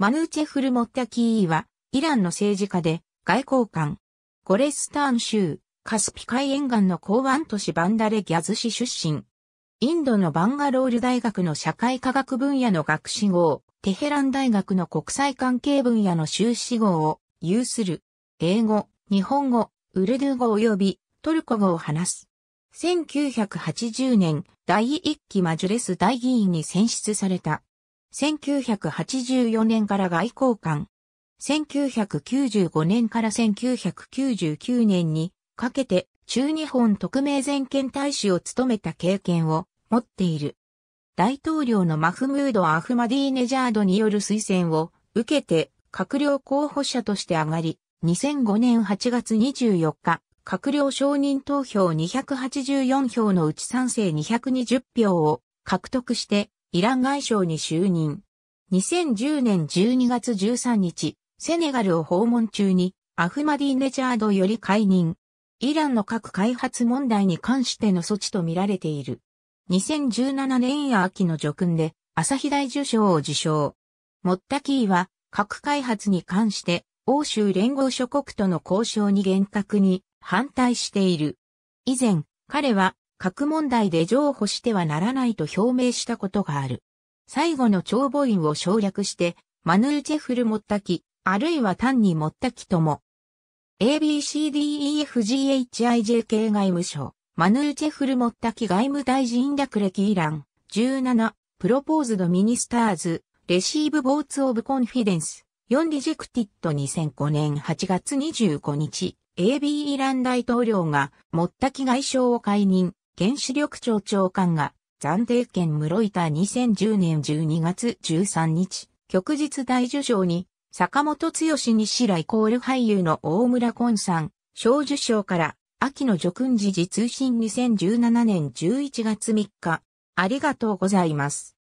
マヌーチェフル・モッタキーは、イランの政治家で、外交官。ゴレスターン州、カスピ海沿岸の港湾都市バンダレ・ギャズ市出身。インドのバンガロール大学の社会科学分野の学士号テヘラン大学の国際関係分野の修士号を有する。英語、日本語、ウルドゥ語及びトルコ語を話す。1980年、第1期マジュレス大議員に選出された。1984年から外交官。1995年から1999年にかけて中日本特命全権大使を務めた経験を持っている。大統領のマフムード・アフマディーネジャードによる推薦を受けて閣僚候補者として上がり、2005年8月24日、閣僚承認投票284票のうち賛成220票を獲得してイラン外相に就任。2010年12月13日、セネガルを訪問中にアフマディネチャードより解任。イランの核開発問題に関しての措置とみられている。2017年や秋の叙勲で朝日大受賞を受賞。モッタキーは核開発に関して欧州連合諸国との交渉に厳格に反対している。以前、彼は核問題で譲歩してはならないと表明したことがある。最後の長母院を省略して、マヌーチェフルモッタキ、あるいは単にモッタキとも。ABCDEFGHIJ k 外務省、マヌーチェフルモッタキ外務大臣略歴イラン、17、プロポーズドミニスターズ、レシーブボーツオブコンフィデンス、4リジェクティット2005年8月25日、AB イラン大統領が、モッタキ外相を解任、原子力庁長官が暫定権室板2010年12月13日、旭日大受賞に、坂本剛に志イコール俳優の大村昆さん、小受賞から秋の叙勲時事通信2017年11月3日、ありがとうございます。